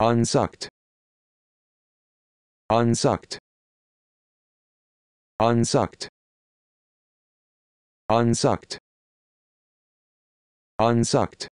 unsucked unsucked unsucked unsucked unsucked